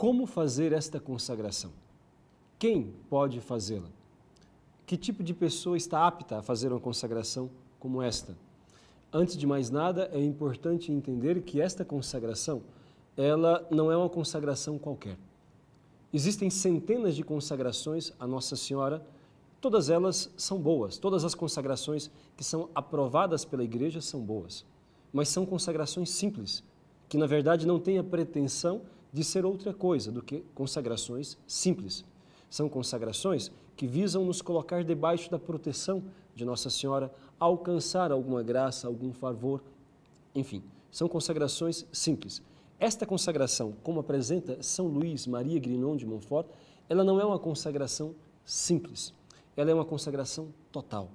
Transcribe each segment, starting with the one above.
Como fazer esta consagração? Quem pode fazê-la? Que tipo de pessoa está apta a fazer uma consagração como esta? Antes de mais nada, é importante entender que esta consagração, ela não é uma consagração qualquer. Existem centenas de consagrações à Nossa Senhora, todas elas são boas, todas as consagrações que são aprovadas pela igreja são boas, mas são consagrações simples, que na verdade não têm a pretensão de ser outra coisa do que consagrações simples. São consagrações que visam nos colocar debaixo da proteção de Nossa Senhora, alcançar alguma graça, algum favor, enfim, são consagrações simples. Esta consagração, como apresenta São Luís Maria Grignon de Montfort, ela não é uma consagração simples, ela é uma consagração total,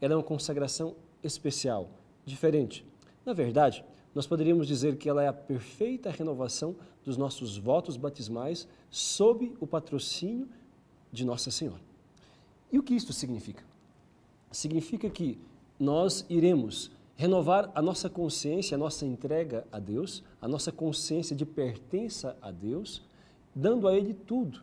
ela é uma consagração especial, diferente. Na verdade, nós poderíamos dizer que ela é a perfeita renovação dos nossos votos batismais sob o patrocínio de Nossa Senhora. E o que isto significa? Significa que nós iremos renovar a nossa consciência, a nossa entrega a Deus, a nossa consciência de pertença a Deus, dando a Ele tudo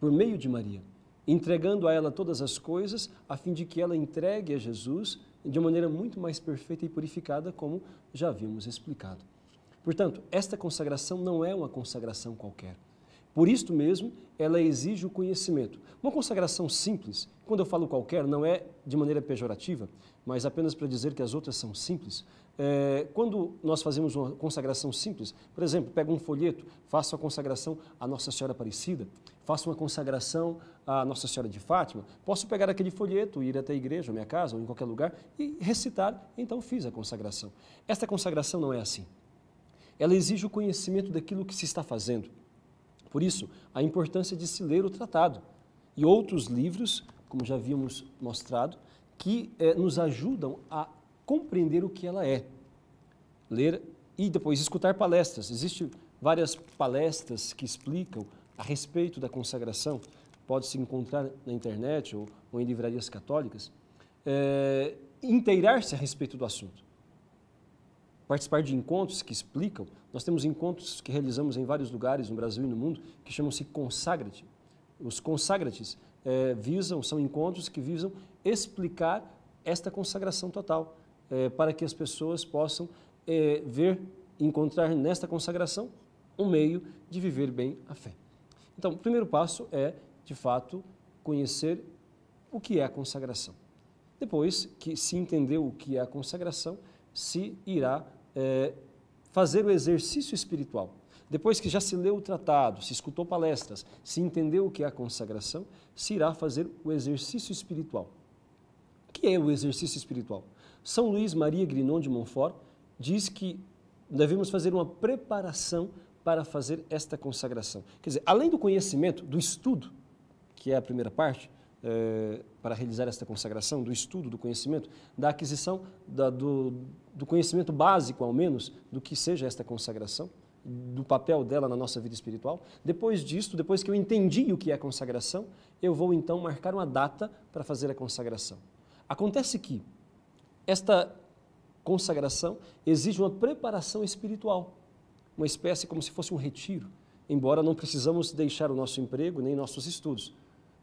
por meio de Maria, entregando a ela todas as coisas, a fim de que ela entregue a Jesus de maneira muito mais perfeita e purificada, como já vimos explicado. Portanto, esta consagração não é uma consagração qualquer. Por isto mesmo, ela exige o conhecimento. Uma consagração simples, quando eu falo qualquer, não é de maneira pejorativa, mas apenas para dizer que as outras são simples. É, quando nós fazemos uma consagração simples, por exemplo, pego um folheto, faço a consagração à Nossa Senhora Aparecida, faço uma consagração à Nossa Senhora de Fátima, posso pegar aquele folheto, ir até a igreja, minha casa ou em qualquer lugar e recitar, então fiz a consagração. Esta consagração não é assim ela exige o conhecimento daquilo que se está fazendo. Por isso, a importância de se ler o tratado e outros livros, como já havíamos mostrado, que eh, nos ajudam a compreender o que ela é. Ler e depois escutar palestras. Existem várias palestras que explicam a respeito da consagração, pode se encontrar na internet ou, ou em livrarias católicas. É, inteirar-se a respeito do assunto participar de encontros que explicam. Nós temos encontros que realizamos em vários lugares no Brasil e no mundo que chamam-se Consagrate. Os Consagrates é, eh, visam, são encontros que visam explicar esta consagração total, é, para que as pessoas possam é, ver, encontrar nesta consagração um meio de viver bem a fé. Então, o primeiro passo é, de fato, conhecer o que é a consagração. Depois que se entendeu o que é a consagração, se irá é, fazer o exercício espiritual. Depois que já se leu o tratado, se escutou palestras, se entendeu o que é a consagração, se irá fazer o exercício espiritual. O que é o exercício espiritual? São Luís Maria Grinon de Montfort diz que devemos fazer uma preparação para fazer esta consagração. Quer dizer, além do conhecimento, do estudo, que é a primeira parte, eh, para realizar esta consagração, do estudo, do conhecimento, da aquisição da, do, do conhecimento básico, ao menos, do que seja esta consagração, do papel dela na nossa vida espiritual. Depois disso, depois que eu entendi o que é consagração, eu vou então marcar uma data para fazer a consagração. Acontece que esta consagração exige uma preparação espiritual, uma espécie como se fosse um retiro, embora não precisamos deixar o nosso emprego nem nossos estudos.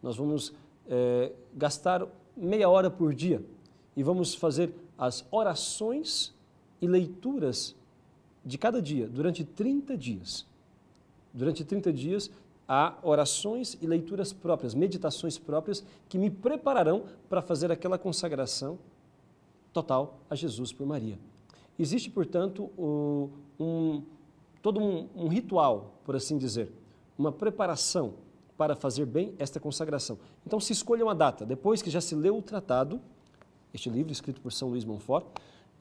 Nós vamos é, gastar meia hora por dia e vamos fazer as orações e leituras de cada dia, durante 30 dias. Durante 30 dias há orações e leituras próprias, meditações próprias que me prepararão para fazer aquela consagração total a Jesus por Maria. Existe, portanto, um, todo um, um ritual, por assim dizer, uma preparação para fazer bem esta consagração. Então se escolha uma data, depois que já se leu o tratado, este livro escrito por São Luís Monfort,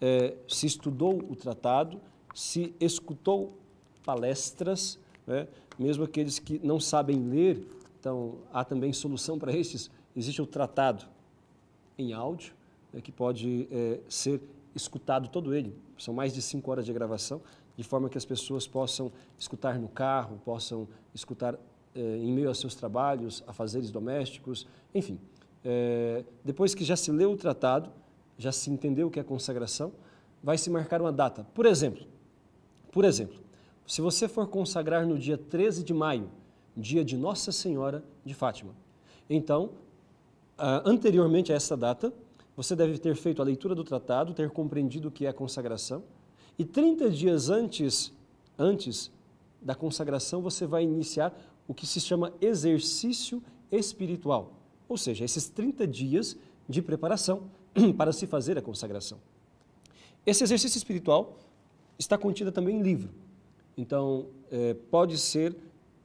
eh, se estudou o tratado, se escutou palestras, né? mesmo aqueles que não sabem ler, então há também solução para estes, existe o tratado em áudio, né, que pode eh, ser escutado todo ele, são mais de cinco horas de gravação, de forma que as pessoas possam escutar no carro, possam escutar eh, em meio aos seus trabalhos, a fazeres domésticos, enfim. Eh, depois que já se leu o tratado, já se entendeu o que é consagração, vai se marcar uma data. Por exemplo, por exemplo, se você for consagrar no dia 13 de maio, dia de Nossa Senhora de Fátima, então, ah, anteriormente a essa data, você deve ter feito a leitura do tratado, ter compreendido o que é a consagração, e 30 dias antes, antes da consagração, você vai iniciar o que se chama exercício espiritual, ou seja, esses 30 dias de preparação para se fazer a consagração. Esse exercício espiritual está contido também em livro, então é, pode ser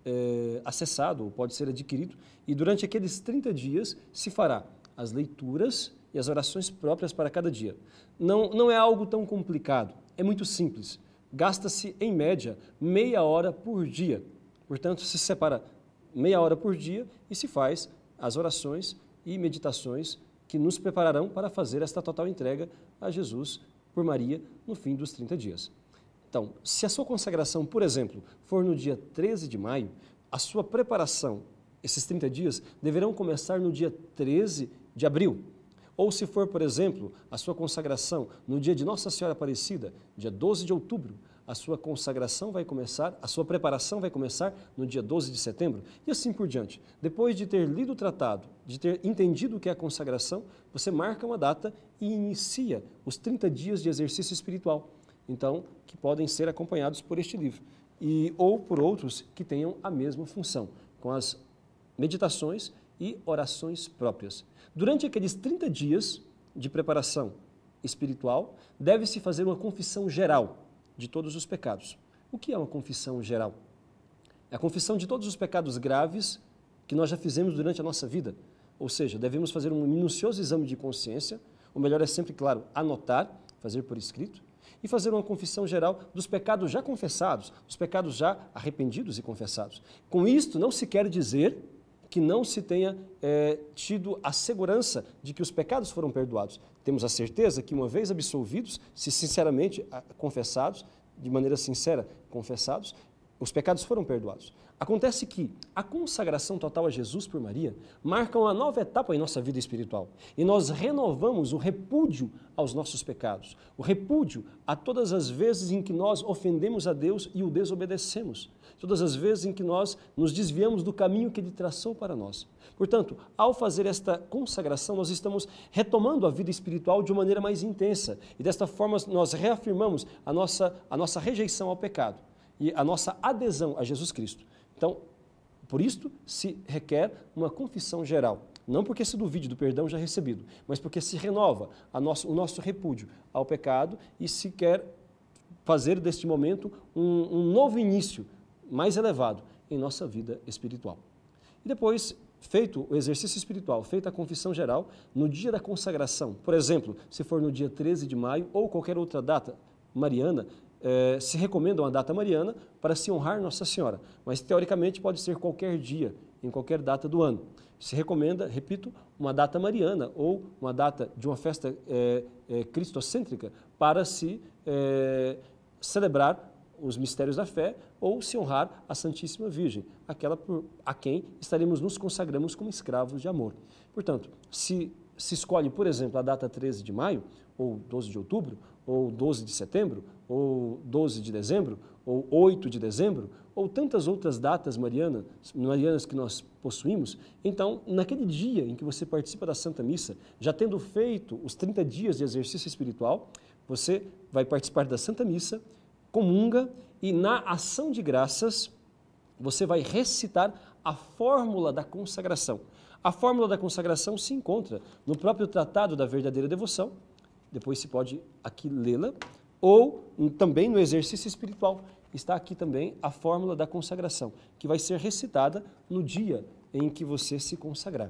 é, acessado, pode ser adquirido, e durante aqueles 30 dias se fará as leituras e as orações próprias para cada dia. Não, não é algo tão complicado, é muito simples. Gasta-se, em média, meia hora por dia Portanto, se separa meia hora por dia e se faz as orações e meditações que nos prepararão para fazer esta total entrega a Jesus por Maria no fim dos 30 dias. Então, se a sua consagração, por exemplo, for no dia 13 de maio, a sua preparação, esses 30 dias, deverão começar no dia 13 de abril. Ou se for, por exemplo, a sua consagração no dia de Nossa Senhora Aparecida, dia 12 de outubro, a sua consagração vai começar, a sua preparação vai começar no dia 12 de setembro e assim por diante. Depois de ter lido o tratado, de ter entendido o que é a consagração, você marca uma data e inicia os 30 dias de exercício espiritual, então, que podem ser acompanhados por este livro e ou por outros que tenham a mesma função, com as meditações e orações próprias. Durante aqueles 30 dias de preparação espiritual, deve-se fazer uma confissão geral de todos os pecados. O que é uma confissão geral? É a confissão de todos os pecados graves que nós já fizemos durante a nossa vida. Ou seja, devemos fazer um minucioso exame de consciência, o melhor é sempre, claro, anotar, fazer por escrito, e fazer uma confissão geral dos pecados já confessados, dos pecados já arrependidos e confessados. Com isto, não se quer dizer que não se tenha é, tido a segurança de que os pecados foram perdoados. Temos a certeza que, uma vez absolvidos, se sinceramente confessados, de maneira sincera confessados, os pecados foram perdoados. Acontece que a consagração total a Jesus por Maria marca uma nova etapa em nossa vida espiritual e nós renovamos o repúdio aos nossos pecados, o repúdio a todas as vezes em que nós ofendemos a Deus e o desobedecemos, todas as vezes em que nós nos desviamos do caminho que Ele traçou para nós. Portanto, ao fazer esta consagração, nós estamos retomando a vida espiritual de uma maneira mais intensa e desta forma nós reafirmamos a nossa, a nossa rejeição ao pecado e a nossa adesão a Jesus Cristo. Então, por isto se requer uma confissão geral. Não porque se duvide do perdão já recebido, mas porque se renova nosso, o nosso repúdio ao pecado e se quer fazer deste momento um, um novo início mais elevado em nossa vida espiritual. E depois, feito o exercício espiritual, feita a confissão geral, no dia da consagração, por exemplo, se for no dia 13 de maio ou qualquer outra data mariana, eh, se recomenda uma data mariana para se honrar Nossa Senhora, mas teoricamente pode ser qualquer dia, em qualquer data do ano. Se recomenda, repito, uma data mariana ou uma data de uma festa é, cristocêntrica para se celebrar os mistérios da fé ou se honrar a Santíssima Virgem, aquela por, a quem estaremos nos consagramos como escravos de amor. Portanto, se se escolhe, por exemplo, a data 13 de maio ou 12 de outubro, ou 12 de setembro, ou 12 de dezembro, ou 8 de dezembro, ou tantas outras datas marianas, marianas que nós possuímos, então, naquele dia em que você participa da Santa Missa, já tendo feito os 30 dias de exercício espiritual, você vai participar da Santa Missa, comunga e na ação de graças você vai recitar a fórmula da consagração. A fórmula da consagração se encontra no próprio Tratado da Verdadeira Devoção, depois se pode aqui lê-la. Ou também no exercício espiritual. Está aqui também a fórmula da consagração, que vai ser recitada no dia em que você se consagrar.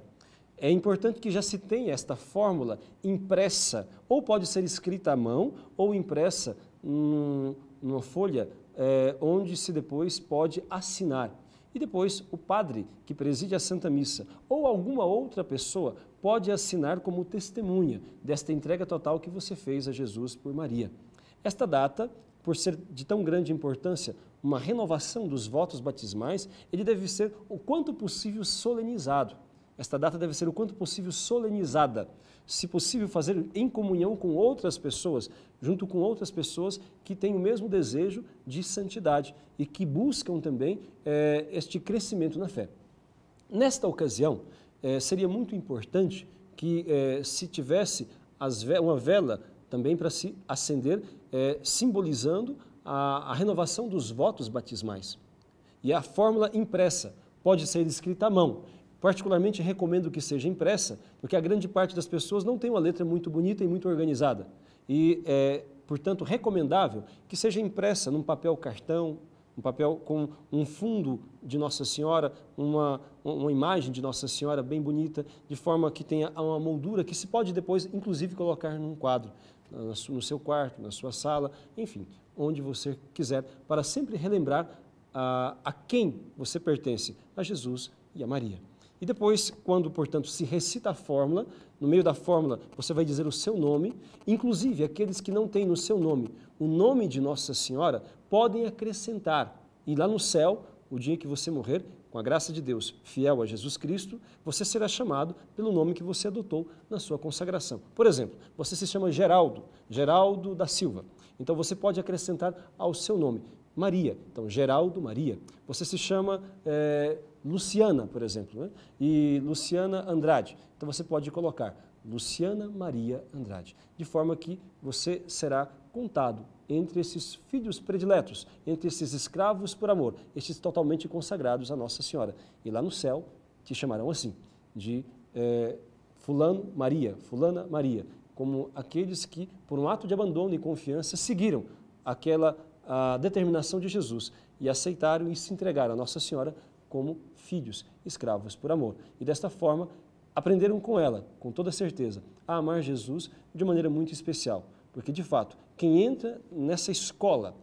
É importante que já se tenha esta fórmula impressa, ou pode ser escrita à mão, ou impressa num, numa folha é, onde se depois pode assinar e depois o padre que preside a Santa Missa ou alguma outra pessoa pode assinar como testemunha desta entrega total que você fez a Jesus por Maria. Esta data, por ser de tão grande importância, uma renovação dos votos batismais, ele deve ser o quanto possível solenizado. Esta data deve ser o quanto possível solenizada, se possível fazer em comunhão com outras pessoas, junto com outras pessoas que têm o mesmo desejo de santidade e que buscam também é, este crescimento na fé. Nesta ocasião, é, seria muito importante que é, se tivesse ve uma vela também para se acender, simbolizando a, a renovação dos votos batismais. E a fórmula impressa pode ser escrita à mão Particularmente recomendo que seja impressa, porque a grande parte das pessoas não tem uma letra muito bonita e muito organizada. E é, portanto, recomendável que seja impressa num papel cartão, um papel com um fundo de Nossa Senhora, uma, uma imagem de Nossa Senhora bem bonita, de forma que tenha uma moldura que se pode depois, inclusive, colocar num quadro, no seu quarto, na sua sala, enfim, onde você quiser, para sempre relembrar a, a quem você pertence, a Jesus e a Maria. E depois, quando, portanto, se recita a fórmula, no meio da fórmula você vai dizer o seu nome, inclusive aqueles que não têm no seu nome o nome de Nossa Senhora podem acrescentar. E lá no céu, o dia que você morrer, com a graça de Deus, fiel a Jesus Cristo, você será chamado pelo nome que você adotou na sua consagração. Por exemplo, você se chama Geraldo, Geraldo da Silva. Então você pode acrescentar ao seu nome Maria. Então, Geraldo Maria. Você se chama é, Luciana, por exemplo, né? e Luciana Andrade. Então você pode colocar Luciana Maria Andrade, de forma que você será contado entre esses filhos prediletos, entre esses escravos por amor, esses totalmente consagrados a Nossa Senhora. E lá no céu te chamarão assim, de é, Fulano Maria, Fulana Maria, como aqueles que, por um ato de abandono e confiança, seguiram aquela determinação de Jesus e aceitaram e se entregaram a Nossa Senhora como filhos, escravos por amor. E desta forma, aprenderam com ela, com toda certeza, a amar Jesus de maneira muito especial. Porque, de fato, quem entra nessa escola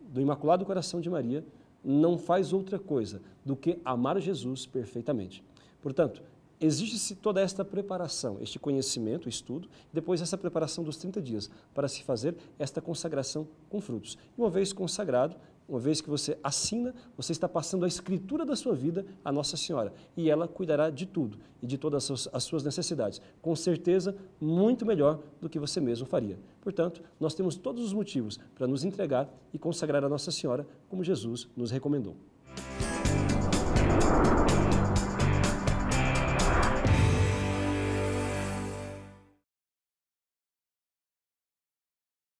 do Imaculado Coração de Maria não faz outra coisa do que amar Jesus perfeitamente. Portanto, existe-se toda esta preparação, este conhecimento, estudo, depois essa preparação dos 30 dias para se fazer esta consagração com frutos. E uma vez consagrado, uma vez que você assina, você está passando a escritura da sua vida à Nossa Senhora e ela cuidará de tudo e de todas as suas necessidades, com certeza muito melhor do que você mesmo faria. Portanto, nós temos todos os motivos para nos entregar e consagrar a Nossa Senhora como Jesus nos recomendou.